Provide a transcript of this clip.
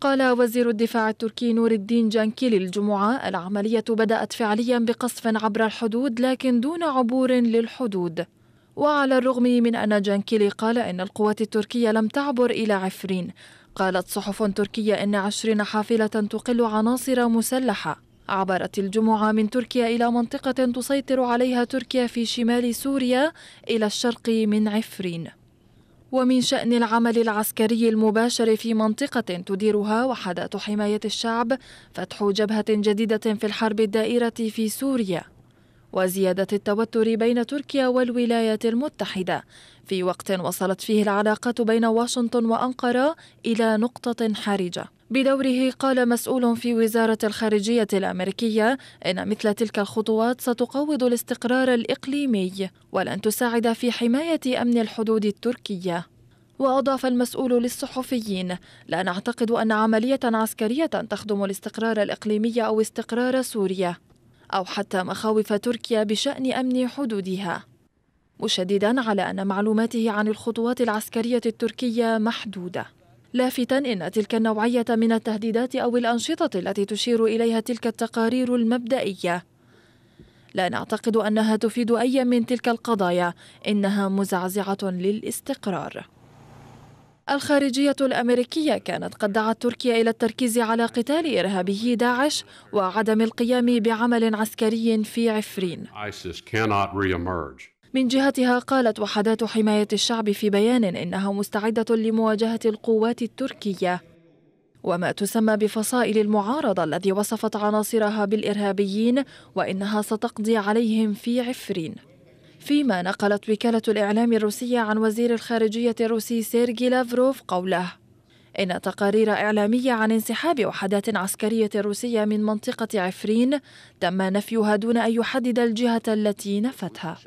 قال وزير الدفاع التركي نور الدين جانكيلي الجمعة العملية بدأت فعليا بقصف عبر الحدود لكن دون عبور للحدود وعلى الرغم من أن جانكيلي قال إن القوات التركية لم تعبر إلى عفرين قالت صحف تركية إن عشرين حافلة تقل عناصر مسلحة عبرت الجمعة من تركيا إلى منطقة تسيطر عليها تركيا في شمال سوريا إلى الشرق من عفرين ومن شأن العمل العسكري المباشر في منطقة تديرها وحدات حماية الشعب فتح جبهة جديدة في الحرب الدائرة في سوريا وزيادة التوتر بين تركيا والولايات المتحدة في وقت وصلت فيه العلاقة بين واشنطن وأنقرة إلى نقطة حرجة بدوره قال مسؤول في وزارة الخارجية الأمريكية إن مثل تلك الخطوات ستقوض الاستقرار الإقليمي ولن تساعد في حماية أمن الحدود التركية وأضاف المسؤول للصحفيين لا نعتقد أن عملية عسكرية تخدم الاستقرار الإقليمي أو استقرار سوريا أو حتى مخاوف تركيا بشأن أمن حدودها مشددا على أن معلوماته عن الخطوات العسكرية التركية محدودة لافتا ان تلك النوعيه من التهديدات او الانشطه التي تشير اليها تلك التقارير المبدئيه لا نعتقد انها تفيد اي من تلك القضايا انها مزعزعه للاستقرار الخارجية الأمريكية كانت قد دعت تركيا إلى التركيز على قتال إرهابي داعش وعدم القيام بعمل عسكري في عفرين. ISIS cannot reemerge. من جهتها قالت وحدات حماية الشعب في بيان إنها مستعدة لمواجهة القوات التركية وما تسمى بفصائل المعارضة الذي وصفت عناصرها بالإرهابيين وإنها ستقضي عليهم في عفرين فيما نقلت وكالة الإعلام الروسية عن وزير الخارجية الروسي سيرجي لافروف قوله إن تقارير إعلامية عن انسحاب وحدات عسكرية روسية من منطقة عفرين تم نفيها دون أن يحدد الجهة التي نفتها